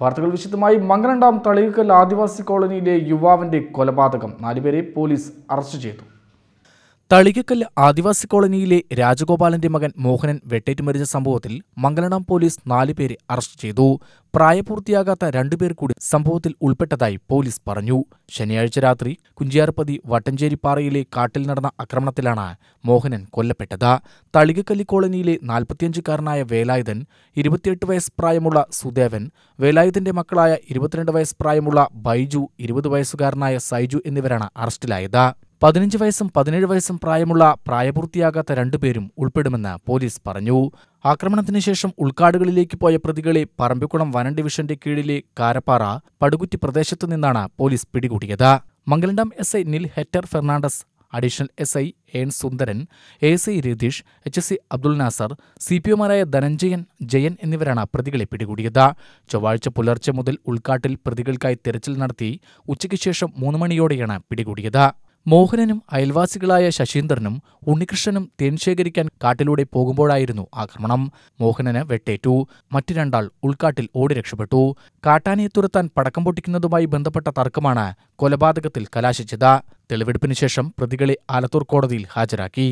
വാർത്തകൾ വിശദമായി മംഗലണ്ടാം തളികക്കൽ ആദിവാസി കോളനിയിലെ യുവാവിന്റെ കൊലപാതകം നാലുപേരെ പോലീസ് അറസ്റ്റ് ചെയ്തു തളികക്കല്ല് ആദിവാസി കോളനിയിലെ രാജഗോപാലന്റെ മകൻ മോഹനൻ വെട്ടേറ്റ് മരിച്ച സംഭവത്തിൽ മംഗലണം പോലീസ് പേരെ അറസ്റ്റ് ചെയ്തു പ്രായപൂർത്തിയാകാത്ത രണ്ടുപേർ കൂടി സംഭവത്തിൽ ഉൾപ്പെട്ടതായി പോലീസ് പറഞ്ഞു ശനിയാഴ്ച രാത്രി കുഞ്ചിയാർപ്പതി വട്ടഞ്ചേരിപ്പാറയിലെ കാട്ടിൽ നടന്ന ആക്രമണത്തിലാണ് മോഹനൻ കൊല്ലപ്പെട്ടത് തളികക്കല്ലി കോളനിയിലെ നാൽപ്പത്തിയഞ്ചുകാരനായ വേലായുധൻ ഇരുപത്തിയെട്ട് വയസ്സ് പ്രായമുള്ള സുദേവൻ വേലായുധന്റെ മക്കളായ ഇരുപത്തിരണ്ട് വയസ്സ് പ്രായമുള്ള ബൈജു ഇരുപത് വയസ്സുകാരനായ സൈജു എന്നിവരാണ് അറസ്റ്റിലായത് പതിനഞ്ച് വയസ്സും പതിനേഴ് വയസ്സും പ്രായമുള്ള പ്രായപൂർത്തിയാകാത്ത രണ്ടുപേരും ഉൾപ്പെടുമെന്ന് പോലീസ് പറഞ്ഞു ആക്രമണത്തിന് ശേഷം ഉൾക്കാടുകളിലേക്ക് പോയ പ്രതികളെ പറമ്പിക്കുളം വനം ഡിവിഷന്റെ കീഴിലെ കാരപ്പാറ പടുകുറ്റി പ്രദേശത്തു നിന്നാണ് പോലീസ് പിടികൂടിയത് മംഗലണ്ടം എസ് ഐ നിൽ Hector Fernandes additional S I N Sundaran A S I Ratheesh H S I Abdul Nasar C P ഒമാരായ ധനഞ്ജയൻ ജയൻ എന്നിവരാണ് പ്രതികളെ പിടികൂടിയത് ചൊവ്വാഴ്ച പുലർച്ചെ മുതൽ ഉൾക്കാട്ടിൽ പ്രതികൾക്കായി തെരച്ചിൽ നടത്തി ഉച്ചയ്ക്ക് ശേഷം മൂന്ന് മണിയോടെയാണ് പിടികൂടിയത് മോഹനനും അയൽവാസികളായ ശശീന്ദ്രനും ഉണ്ണികൃഷ്ണനും തേൻ ശേഖരിക്കാൻ കാട്ടിലൂടെ പോകുമ്പോഴായിരുന്നു ആക്രമണം മോഹനന് വെട്ടേറ്റു മറ്റു രണ്ടാൾ ഉൾക്കാട്ടിൽ ഓടി രക്ഷപ്പെട്ടു കാട്ടാനയെ തുരത്താൻ പടക്കം പൊട്ടിക്കുന്നതുമായി ബന്ധപ്പെട്ട തർക്കമാണ് കൊലപാതകത്തിൽ കലാശിച്ചത് തെളിവെടുപ്പിനുശേഷം ശേഷം പ്രതികളെ ആലത്തൂർ കോടതിയിൽ ഹാജരാക്കി